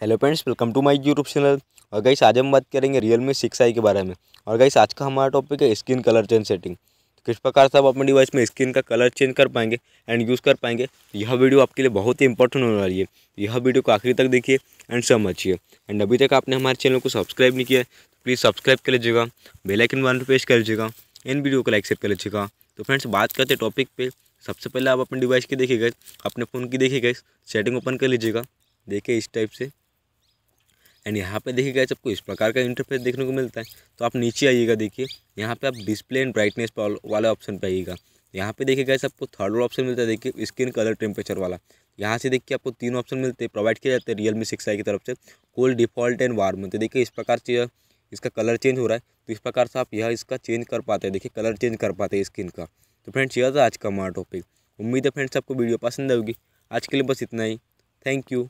hello friends welcome to my YouTube channel और guys आज हम बात करेंगे रियल मी सिक्स आई के बारे में और गाइस आज का हमारा टॉपिक है स्क्रीन कलर चेंज सेटिंग तो किस प्रकार से आप अपने डिवाइस में स्क्रीन का कलर चेंज कर पाएंगे एंड यूज़ कर पाएंगे यह वीडियो आपके लिए बहुत ही इंपॉर्टेंट होने वाली है यह वीडियो को आखिरी तक देखिए एंड समझिए एंड अभी तक आपने हमारे चैनल को सब्सक्राइब नहीं किया तो प्लीज़ सब्सक्राइब कर लीजिएगा बेलाइकन वन पर पेश कर लीजिएगा इन वीडियो को लाइक शेयर कर लीजिएगा तो फ्रेंड्स बात करते टॉपिक पर सबसे पहले आप अपने डिवाइस की गए अपने फ़ोन की गए सेटिंग ओपन कर लीजिएगा देखिए इस टाइप से एंड यहाँ पे देखिए गैस आपको इस प्रकार का इंटरफेस देखने को मिलता है तो आप नीचे आइएगा देखिए यहाँ पे आप डिस्प्ले एंड ब्राइटनेस वाले ऑप्शन पे आइएगा यहाँ पे देखिए गैस आपको थर्ड ऑप्शन मिलता है देखिए स्किन कलर टेम्परेचर वाला यहाँ से देखिए आपको तीन ऑप्शन मिलते हैं प्रोवाइड किया जाता है रियल मी सिक्स आई की तरफ से कोल्ड डिफॉल्ट एंड वार्म तो देखिए इस प्रकार से इसका कलर चेंज हो रहा है तो इस प्रकार से आप यह इसका चेंज कर पाते हैं देखिए कलर चेंज कर पाते हैं स्किन का तो फ्रेंड्स यह था आज का हमारा टॉपिक उम्मीद है फ्रेंड्स आपको वीडियो पसंद आएगी आज के लिए बस इतना ही थैंक यू